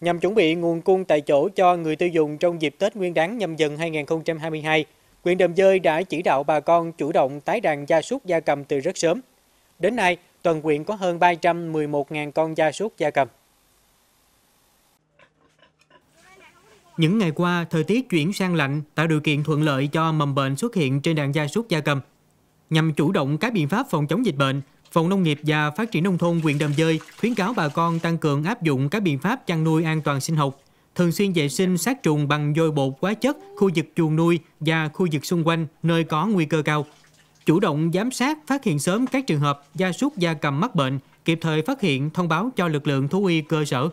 Nhằm chuẩn bị nguồn cung tại chỗ cho người tiêu dùng trong dịp Tết Nguyên đán nhâm dần 2022, huyện Đầm Dơi đã chỉ đạo bà con chủ động tái đàn gia súc gia cầm từ rất sớm. Đến nay, toàn huyện có hơn 311.000 con gia súc gia cầm. Những ngày qua, thời tiết chuyển sang lạnh tạo điều kiện thuận lợi cho mầm bệnh xuất hiện trên đàn gia súc gia cầm. Nhằm chủ động các biện pháp phòng chống dịch bệnh, Phòng Nông nghiệp và Phát triển Nông thôn huyện Đầm Dơi khuyến cáo bà con tăng cường áp dụng các biện pháp chăn nuôi an toàn sinh học, thường xuyên vệ sinh sát trùng bằng dôi bột quá chất khu vực chuồng nuôi và khu vực xung quanh nơi có nguy cơ cao. Chủ động giám sát, phát hiện sớm các trường hợp gia súc gia cầm mắc bệnh, kịp thời phát hiện, thông báo cho lực lượng thú y cơ sở.